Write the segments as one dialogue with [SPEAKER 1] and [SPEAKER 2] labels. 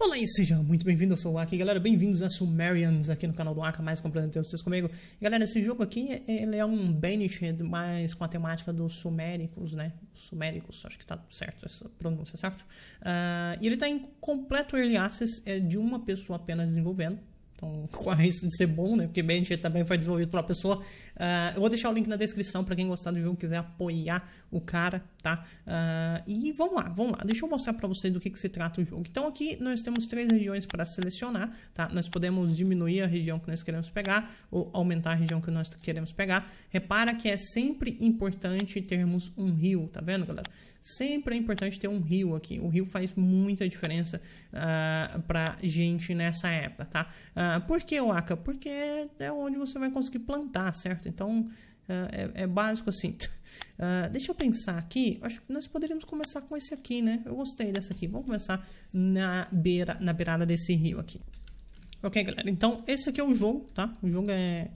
[SPEAKER 1] Olá e sejam muito bem-vindos, eu sou o Aki, galera, bem-vindos a Sumerians aqui no canal do Arca, mais complementando vocês comigo. Galera, esse jogo aqui, ele é um Banished, mas com a temática dos suméricos, né, suméricos, acho que tá certo essa pronúncia, certo? Uh, e ele tá em completo Early Access, é de uma pessoa apenas desenvolvendo, então, a risco de ser bom, né? Porque Bandit também foi desenvolvido pela pessoa. Uh, eu vou deixar o link na descrição para quem gostar do jogo quiser apoiar o cara, tá? Uh, e vamos lá, vamos lá. Deixa eu mostrar para vocês do que, que se trata o jogo. Então, aqui nós temos três regiões para selecionar, tá? Nós podemos diminuir a região que nós queremos pegar ou aumentar a região que nós queremos pegar. Repara que é sempre importante termos um rio, tá vendo, galera? Sempre é importante ter um rio aqui. O rio faz muita diferença uh, ah, para gente nessa época, tá? Uh, ah, por que o Aca? Porque é onde você vai conseguir plantar, certo? Então ah, é, é básico assim. Uh, deixa eu pensar aqui. Acho que nós poderíamos começar com esse aqui, né? Eu gostei dessa aqui. Vamos começar na, beira, na beirada desse rio aqui. Ok, galera. Então, esse aqui é o jogo, tá? O jogo é...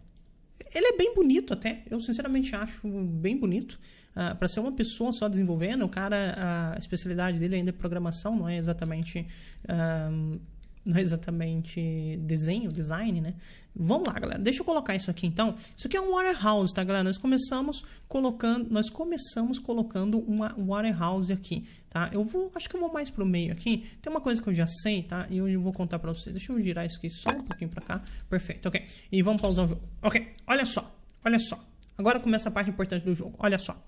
[SPEAKER 1] Ele é bem bonito até. Eu, sinceramente, acho bem bonito. Uh, para ser uma pessoa só desenvolvendo, o cara... A especialidade dele ainda é programação, não é exatamente não é exatamente desenho, design, né? Vamos lá, galera. Deixa eu colocar isso aqui então. Isso aqui é um warehouse, tá, galera? Nós começamos colocando, nós começamos colocando uma warehouse aqui, tá? Eu vou, acho que eu vou mais pro meio aqui. Tem uma coisa que eu já sei, tá? E eu vou contar para vocês. Deixa eu girar isso aqui só um pouquinho para cá. Perfeito. OK. E vamos pausar o jogo. OK. Olha só. Olha só. Agora começa a parte importante do jogo. Olha só.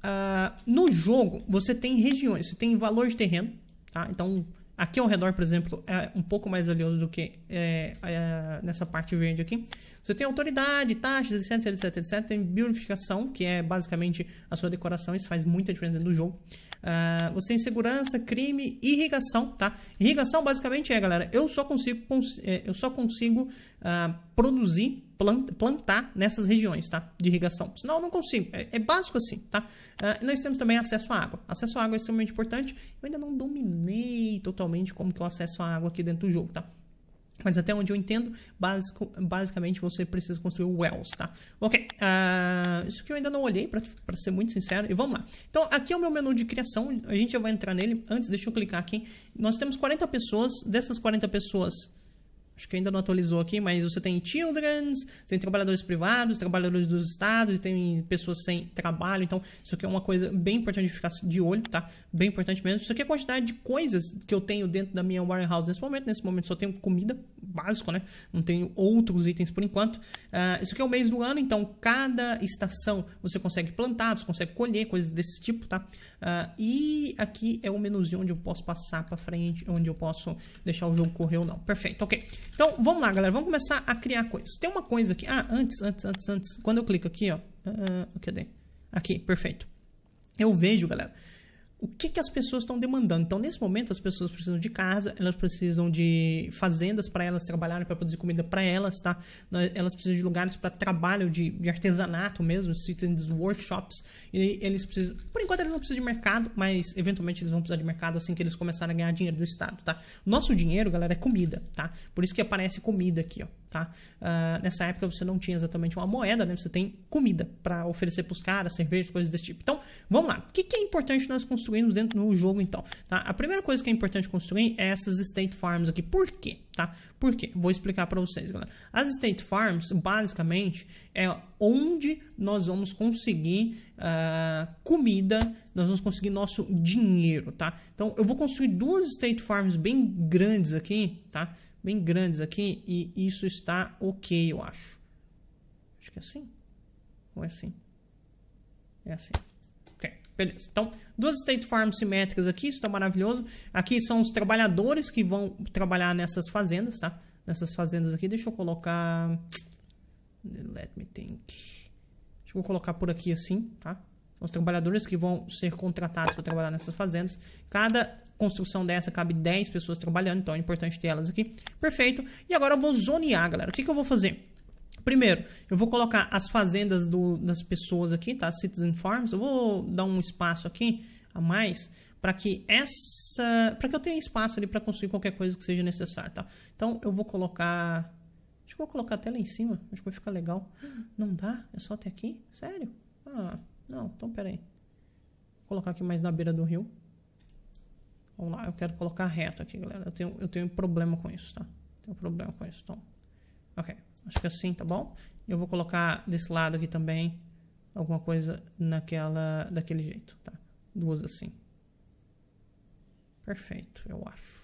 [SPEAKER 1] Uh, no jogo, você tem regiões, você tem valor de terreno, tá? Então, Aqui ao redor, por exemplo, é um pouco mais valioso do que é, é, nessa parte verde aqui. Você tem autoridade, taxas, etc, etc, etc. Tem beautificação, que é basicamente a sua decoração. Isso faz muita diferença no jogo. Uh, você tem segurança, crime, irrigação, tá? Irrigação basicamente é, galera, eu só consigo, cons é, eu só consigo uh, produzir plantar nessas regiões, tá? De irrigação. Senão eu não consigo. É, é básico assim, tá? Uh, nós temos também acesso à água. Acesso à água é extremamente importante. Eu ainda não dominei totalmente como que eu acesso à água aqui dentro do jogo, tá? Mas até onde eu entendo, basicamente você precisa construir wells, tá? Ok, uh, isso que eu ainda não olhei, para ser muito sincero, e vamos lá. Então, aqui é o meu menu de criação, a gente já vai entrar nele. Antes, deixa eu clicar aqui. Nós temos 40 pessoas, dessas 40 pessoas, acho que ainda não atualizou aqui, mas você tem children's, tem trabalhadores privados, trabalhadores dos estados, tem pessoas sem trabalho. Então, isso aqui é uma coisa bem importante de ficar de olho, tá? Bem importante mesmo. Isso aqui é a quantidade de coisas que eu tenho dentro da minha warehouse nesse momento. Nesse momento só tenho comida, básico, né? Não tenho outros itens por enquanto. Uh, isso aqui é o mês do ano, então cada estação você consegue plantar, você consegue colher, coisas desse tipo, tá? Uh, e aqui é o menuzinho onde eu posso passar para frente, onde eu posso deixar o jogo correr ou não. Perfeito, ok. Então, vamos lá, galera. Vamos começar a criar coisas. Tem uma coisa aqui. Ah, antes, antes, antes, antes. Quando eu clico aqui, ó. Uh, cadê? Aqui, perfeito. Eu vejo, galera, o que, que as pessoas estão demandando. Então, nesse momento, as pessoas precisam de casa, elas precisam de fazendas para elas trabalharem, para produzir comida para elas, tá? Elas precisam de lugares para trabalho, de, de, artesanato mesmo, citando workshops. E eles precisam... Por enquanto, eles não precisam de mercado, mas, eventualmente, eles vão precisar de mercado assim que eles começarem a ganhar dinheiro do Estado, tá? Nosso dinheiro, galera, é comida, tá? Por isso que aparece comida aqui, ó. Tá? Uh, nessa época você não tinha exatamente uma moeda, né? você tem comida para oferecer para os caras, cerveja, coisas desse tipo. Então, vamos lá. O que, que é importante nós construirmos dentro do jogo, então? Tá? A primeira coisa que é importante construir é essas State Farms aqui. Por quê? Tá? Por quê? Vou explicar para vocês, galera. As State Farms, basicamente, é onde nós vamos conseguir uh, comida, nós vamos conseguir nosso dinheiro, tá? Então, eu vou construir duas State Farms bem grandes aqui, tá? bem grandes aqui e isso está ok, eu acho. Acho que é assim. Ou é assim? É assim. Ok, beleza. Então, duas state farms simétricas aqui, isso está maravilhoso. Aqui são os trabalhadores que vão trabalhar nessas fazendas, tá? Nessas fazendas aqui, deixa eu colocar... Let me think. Deixa eu colocar por aqui assim, tá? São os trabalhadores que vão ser contratados para trabalhar nessas fazendas. Cada construção dessa cabe 10 pessoas trabalhando, então é importante ter elas aqui. Perfeito. E agora eu vou zonear, galera. O que, que eu vou fazer? Primeiro, eu vou colocar as fazendas do, das pessoas aqui, tá? Citizen Farms. Eu vou dar um espaço aqui a mais para que essa, para que eu tenha espaço ali para construir qualquer coisa que seja necessário, tá? Então eu vou colocar, acho que vou colocar até lá em cima, acho que vai ficar legal. Não dá, é só até aqui, sério? Ah, não, então pera aí. Vou colocar aqui mais na beira do rio. Vamos lá, eu quero colocar reto aqui, galera. Eu tenho, eu tenho um problema com isso, tá? Tenho um problema com isso, então. Ok, acho que é assim tá bom. Eu vou colocar desse lado aqui também alguma coisa naquela, daquele jeito, tá? Duas assim. Perfeito, eu acho.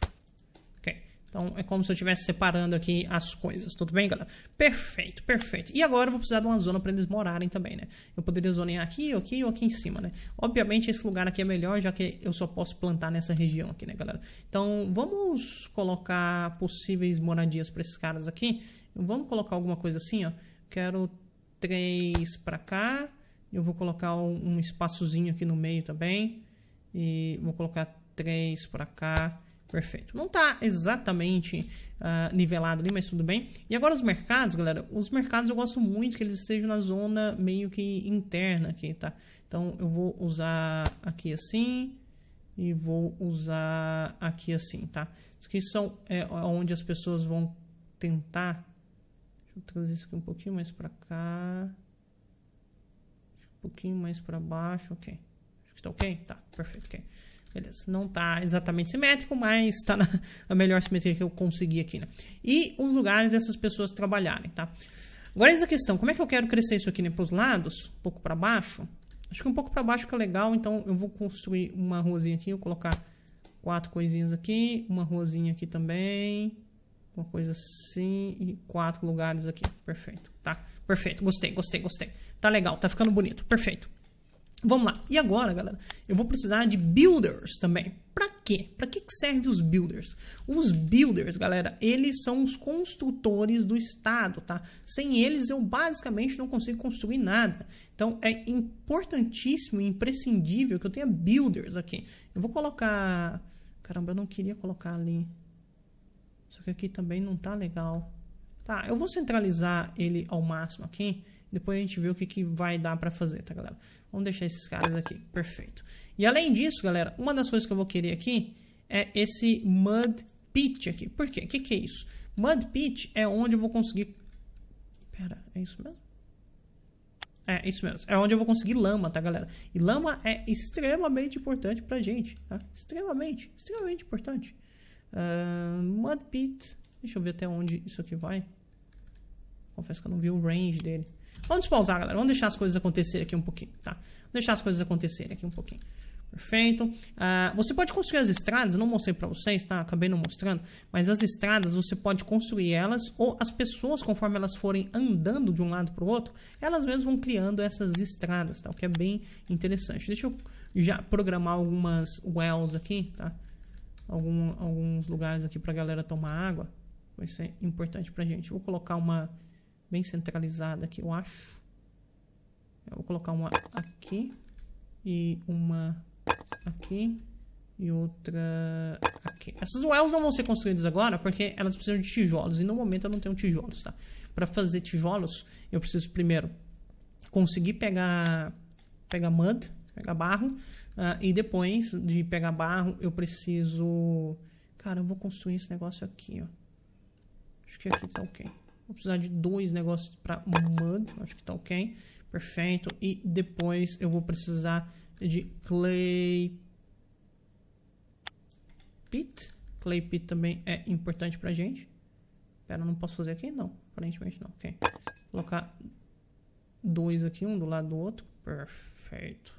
[SPEAKER 1] Ok. Então, é como se eu estivesse separando aqui as coisas, tudo bem, galera? Perfeito, perfeito. E agora eu vou precisar de uma zona para eles morarem também, né? Eu poderia zonear aqui, aqui ou aqui em cima, né? Obviamente, esse lugar aqui é melhor, já que eu só posso plantar nessa região aqui, né, galera? Então, vamos colocar possíveis moradias para esses caras aqui. Vamos colocar alguma coisa assim, ó. Quero três para cá. Eu vou colocar um espaçozinho aqui no meio também. E vou colocar três para cá Perfeito. Não está exatamente uh, nivelado ali, mas tudo bem. E agora os mercados, galera. Os mercados eu gosto muito que eles estejam na zona meio que interna aqui, tá? Então eu vou usar aqui assim e vou usar aqui assim, tá? Isso aqui são é, onde as pessoas vão tentar. Deixa eu trazer isso aqui um pouquinho mais para cá. Um pouquinho mais para baixo, ok. Acho que está ok? Tá, perfeito, ok. Beleza, não está exatamente simétrico, mas está na, na, melhor simetria que eu consegui aqui, né? E os lugares dessas pessoas trabalharem, tá? Agora essa questão, como é que eu quero crescer isso aqui né, para os lados? Um pouco para baixo? Acho que um pouco para baixo fica legal, então eu vou construir uma ruazinha aqui, vou colocar quatro coisinhas aqui, uma ruazinha aqui também, uma coisa assim e quatro lugares aqui. Perfeito, tá? Perfeito, gostei, gostei, gostei. Tá legal, tá ficando bonito, perfeito. Vamos lá. E agora, galera, eu vou precisar de builders também. Para quê? Para que servem os builders? Os builders, galera, eles são os construtores do estado, tá? Sem eles eu basicamente não consigo construir nada. Então é importantíssimo, imprescindível que eu tenha builders aqui. Eu vou colocar, caramba, eu não queria colocar ali. Só que aqui também não tá legal. Tá, eu vou centralizar ele ao máximo aqui. Depois a gente vê o que, que vai dar para fazer, tá, galera? Vamos deixar esses caras aqui, perfeito. E além disso, galera, uma das coisas que eu vou querer aqui é esse Mud Pit aqui. Por quê? O que, que é isso? Mud Pit é onde eu vou conseguir... Pera, é isso mesmo? É, isso mesmo. É onde eu vou conseguir lama, tá, galera? E lama é extremamente importante pra gente, tá? Extremamente, extremamente importante. Uh, mud Pit... Deixa eu ver até onde isso aqui vai. Confesso que eu não vi o range dele. Vamos pausar, galera. Vamos deixar as coisas acontecerem aqui um pouquinho, tá? Vamos deixar as coisas acontecerem aqui um pouquinho. Perfeito. Uh, você pode construir as estradas, não mostrei para vocês, tá? Acabei não mostrando, mas as estradas você pode construir elas ou as pessoas, conforme elas forem andando de um lado para o outro, elas mesmas vão criando essas estradas, tá? O que é bem interessante. Deixa eu já programar algumas wells aqui, tá? Algum, alguns lugares aqui para a galera tomar água. Vai ser importante para gente. Vou colocar uma bem centralizada aqui, eu acho. Eu vou colocar uma aqui e uma aqui e outra aqui. Essas wells não vão ser construídas agora porque elas precisam de tijolos e no momento eu não tenho tijolos, tá? Para fazer tijolos, eu preciso primeiro conseguir pegar pegar mud, pegar barro, uh, e depois de pegar barro, eu preciso Cara, eu vou construir esse negócio aqui, ó. Acho que aqui tá OK. Vou precisar de dois negócios para mud, acho que tá ok. Perfeito. E depois eu vou precisar de clay pit. Clay pit também é importante pra gente. Pera, não posso fazer aqui? Não, aparentemente não. Ok. colocar dois aqui, um do lado do outro. Perfeito.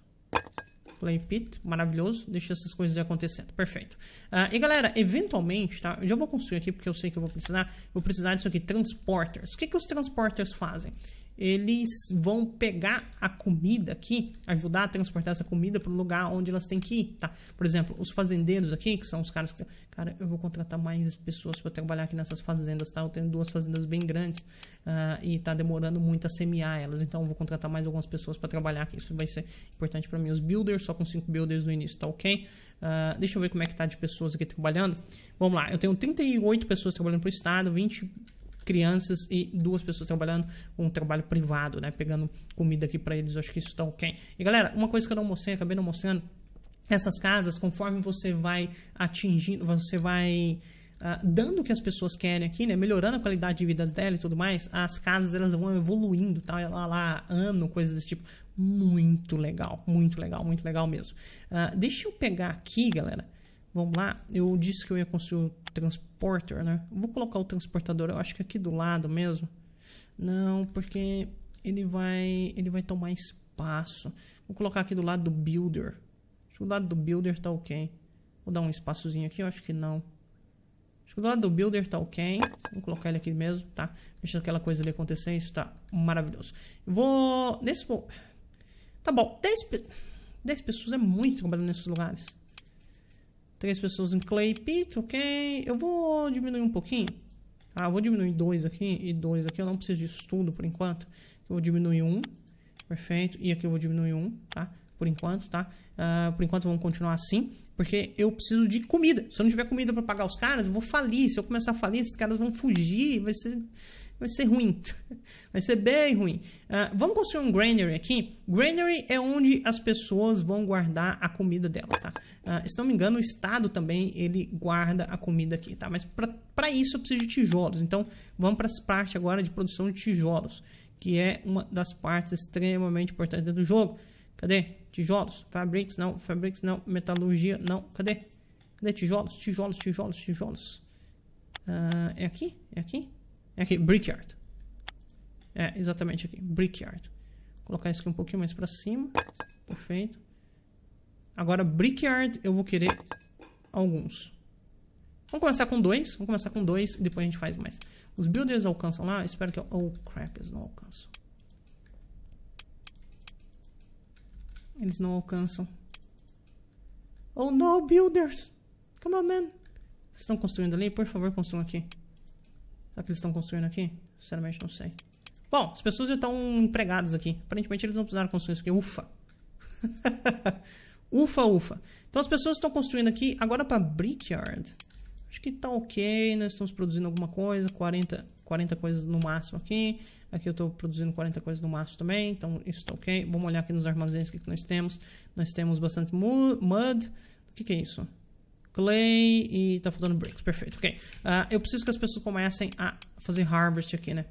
[SPEAKER 1] Play Pit, maravilhoso, deixa essas coisas acontecendo, perfeito. Uh, e galera, eventualmente, tá, eu já vou construir aqui porque eu sei que eu vou precisar, vou precisar disso aqui, transporters. O que, que os transporters fazem? eles vão pegar a comida aqui, ajudar a transportar essa comida para o lugar onde elas têm que ir, tá? Por exemplo, os fazendeiros aqui, que são os caras que... Cara, eu vou contratar mais pessoas para trabalhar aqui nessas fazendas, tá? Eu tenho duas fazendas bem grandes uh, e tá demorando muito a semear elas, então eu vou contratar mais algumas pessoas para trabalhar aqui. Isso vai ser importante para mim. Os builders, só com cinco builders no início, tá ok? Uh, deixa eu ver como é que tá de pessoas aqui trabalhando. Vamos lá, eu tenho 38 pessoas trabalhando para o estado, 20 crianças e duas pessoas trabalhando um trabalho privado, né? Pegando comida aqui para eles, eu acho que isso tá ok. E galera, uma coisa que eu não mostrei, acabei não mostrando, essas casas, conforme você vai atingindo, você vai Uh, dando o que as pessoas querem aqui, né? Melhorando a qualidade de vida dela e tudo mais, as casas elas vão evoluindo, tá? Lá, lá ano, coisas desse tipo. Muito legal, muito legal, muito legal mesmo. Uh, deixa eu pegar aqui, galera. Vamos lá, eu disse que eu ia construir o transporter, né? vou colocar o transportador, eu acho que aqui do lado mesmo. Não, porque ele vai, ele vai tomar espaço. Vou colocar aqui do lado do builder. Acho que do lado do builder tá ok. Vou dar um espaçozinho aqui, eu acho que não. Acho que do lado do builder tá ok. Vou colocar ele aqui mesmo, tá? Deixa aquela coisa ali acontecer, isso tá maravilhoso. Vou... Nesse... Tá bom, 10 pessoas é muito trabalhando nesses lugares. Três pessoas em clay pit, ok. Eu vou diminuir um pouquinho. Ah, eu vou diminuir dois aqui e dois aqui. Eu não preciso disso tudo por enquanto. Eu vou diminuir um. Perfeito. E aqui eu vou diminuir um, tá? Por enquanto, tá? Uh, por enquanto vamos continuar assim. Porque eu preciso de comida. Se eu não tiver comida para pagar os caras, eu vou falir. Se eu começar a falir, esses caras vão fugir. Vai ser vai ser ruim. Vai ser bem ruim. Uh, vamos construir um granary aqui. Granary é onde as pessoas vão guardar a comida dela, tá? Uh, se não me engano, o Estado também, ele guarda a comida aqui, tá? Mas para isso eu preciso de tijolos. Então, vamos para a parte agora de produção de tijolos, que é uma das partes extremamente importantes do jogo. Cadê? Tijolos. Fabrics, não. Fabrics, não. Metalurgia, não. Cadê? Cadê tijolos? Tijolos, tijolos, tijolos. Uh, é aqui? É aqui? É aqui, Brickyard. É, exatamente aqui, Brickyard. Vou colocar isso aqui um pouquinho mais para cima. Perfeito. Agora, Brickyard, eu vou querer alguns. Vamos começar com dois. Vamos começar com dois e depois a gente faz mais. Os builders alcançam lá. Espero que... Oh, crap, eles não alcançam. Eles não alcançam. Oh, no, builders. Come on, man. Vocês estão construindo ali? Por favor, construam aqui. Será que eles estão construindo aqui? Sinceramente, não sei. Bom, as pessoas já estão empregadas aqui. Aparentemente, eles não precisaram construir isso aqui. Ufa! ufa, ufa. Então, as pessoas estão construindo aqui. Agora, para Brickyard. Acho que tá ok. Né? Nós estamos produzindo alguma coisa. 40, 40 coisas no máximo aqui. Aqui eu estou produzindo 40 coisas no máximo também. Então, isso está ok. Vamos olhar aqui nos armazéns que, que nós temos. Nós temos bastante mud. O que, que é isso? Clay e tá faltando bricks, perfeito, ok. Uh, eu preciso que as pessoas comecem a fazer harvest aqui, né?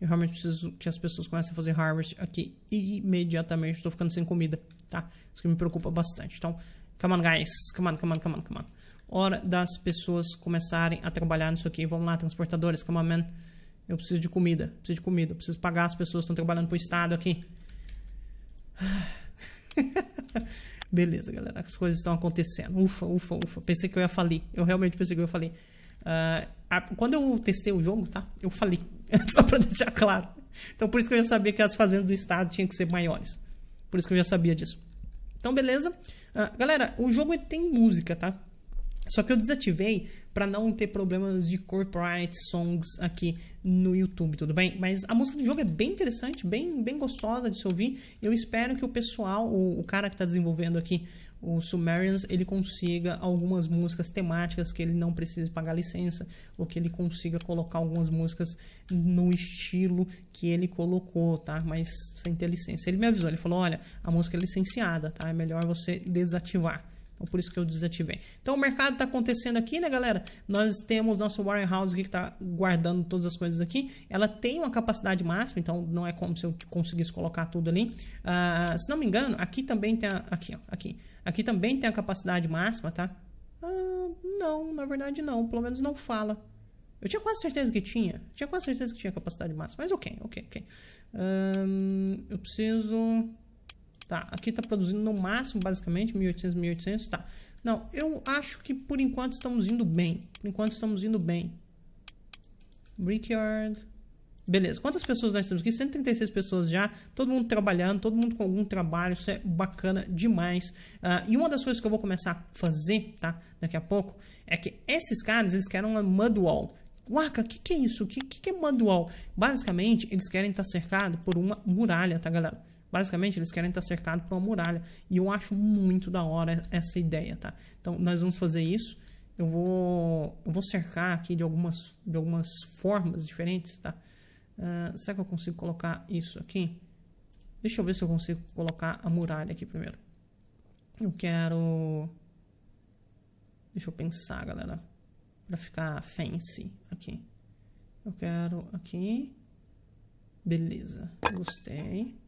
[SPEAKER 1] Eu realmente preciso que as pessoas comecem a fazer harvest aqui imediatamente. Estou ficando sem comida, tá? Isso que me preocupa bastante. Então, come on, guys. Come on, come on, come on, come on. Hora das pessoas começarem a trabalhar nisso aqui. Vamos lá, transportadores, come on, man. Eu preciso de comida, preciso de comida. Preciso pagar as pessoas que estão trabalhando pro Estado aqui. Beleza, galera, as coisas estão acontecendo. Ufa, ufa, ufa. Pensei que eu ia falir. Eu realmente pensei que eu ia falir. Uh, quando eu testei o jogo, tá? Eu falei. Só pra deixar claro. Então por isso que eu já sabia que as fazendas do estado tinham que ser maiores. Por isso que eu já sabia disso. Então, beleza. Uh, galera, o jogo tem música, tá? Só que eu desativei para não ter problemas de copyright songs aqui no YouTube, tudo bem? Mas a música do jogo é bem interessante, bem, bem gostosa de se ouvir. Eu espero que o pessoal, o, o cara que está desenvolvendo aqui o Sumerians, ele consiga algumas músicas temáticas que ele não precise pagar licença, ou que ele consiga colocar algumas músicas no estilo que ele colocou, tá? Mas sem ter licença. Ele me avisou, ele falou, olha, a música é licenciada, tá? É melhor você desativar. Então, por isso que eu desativei. Então, o mercado está acontecendo aqui, né, galera? Nós temos nosso warehouse aqui que está guardando todas as coisas aqui. Ela tem uma capacidade máxima, então não é como se eu conseguisse colocar tudo ali. Uh, se não me engano, aqui também tem a, aqui, ó, aqui. Aqui também tem a capacidade máxima, tá? Uh, não, na verdade não. Pelo menos não fala. Eu tinha quase certeza que tinha. Tinha quase certeza que tinha capacidade máxima. Mas ok, ok, ok. Uh, eu preciso... Tá, aqui está produzindo no máximo, basicamente, 1.800, 1.800, tá. Não, eu acho que por enquanto estamos indo bem. Por enquanto estamos indo bem. Brickyard. Beleza, quantas pessoas nós temos aqui? 136 pessoas já, todo mundo trabalhando, todo mundo com algum trabalho, isso é bacana demais. Uh, e uma das coisas que eu vou começar a fazer, tá, daqui a pouco, é que esses caras, eles querem uma mud wall. Waka, o que, que é isso? O que, que, que é mud wall? Basicamente, eles querem estar tá cercados por uma muralha, tá, galera? Basicamente, eles querem estar cercados por uma muralha. E eu acho muito da hora essa ideia, tá? Então, nós vamos fazer isso. Eu vou, eu vou cercar aqui de algumas, de algumas formas diferentes, tá? Uh, será que eu consigo colocar isso aqui? Deixa eu ver se eu consigo colocar a muralha aqui primeiro. Eu quero... Deixa eu pensar, galera. Pra ficar fancy aqui. Eu quero aqui. Beleza. Gostei.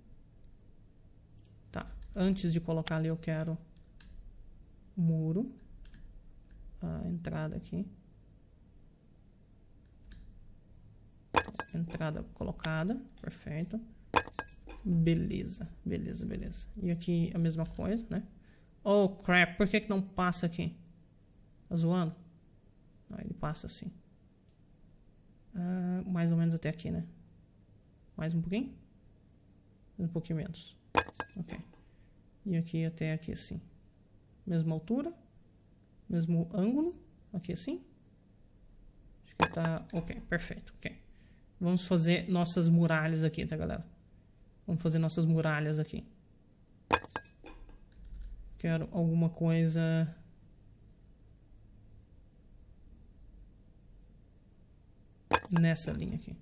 [SPEAKER 1] Antes de colocar ali, eu quero muro. A entrada aqui. Entrada colocada. Perfeito. Beleza, beleza, beleza. E aqui a mesma coisa, né? Oh, crap. Por que, que não passa aqui? Tá zoando? Não, ele passa assim. Uh, mais ou menos até aqui, né? Mais um pouquinho? Um pouquinho menos. Ok e aqui até aqui assim. Mesma altura, mesmo ângulo, aqui assim. Acho que tá ok, perfeito, ok. Vamos fazer nossas muralhas aqui, tá galera? Vamos fazer nossas muralhas aqui. Quero alguma coisa... Nessa linha aqui.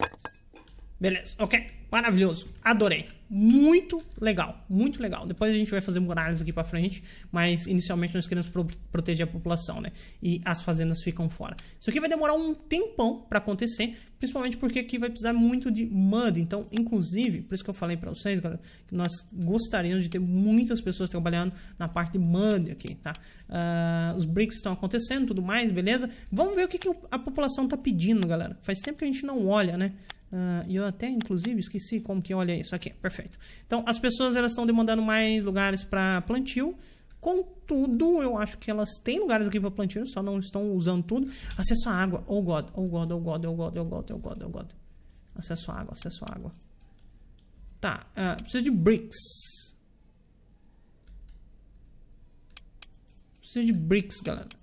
[SPEAKER 1] Beleza, ok maravilhoso, adorei. Muito legal, muito legal. Depois a gente vai fazer muralhas aqui para frente, mas inicialmente nós queremos pro proteger a população, né? E as fazendas ficam fora. Isso aqui vai demorar um tempão para acontecer, principalmente porque aqui vai precisar muito de mud. Então, inclusive, por isso que eu falei para vocês, galera, que nós gostaríamos de ter muitas pessoas trabalhando na parte de mud aqui, tá? Uh, os bricks estão acontecendo, tudo mais, beleza? Vamos ver o que, que a população tá pedindo, galera. Faz tempo que a gente não olha, né? Uh, eu até, inclusive, esqueci esqueci como que olha isso aqui. Perfeito. Então, as pessoas elas estão demandando mais lugares para plantio. Contudo, eu acho que elas têm lugares aqui para plantio, só não estão usando tudo. Acesso à água. Oh God, oh God, oh God, oh God, oh God, oh God, oh God. Acesso à água, acesso à água. Tá, uh, precisa de bricks. Precisa de bricks, galera.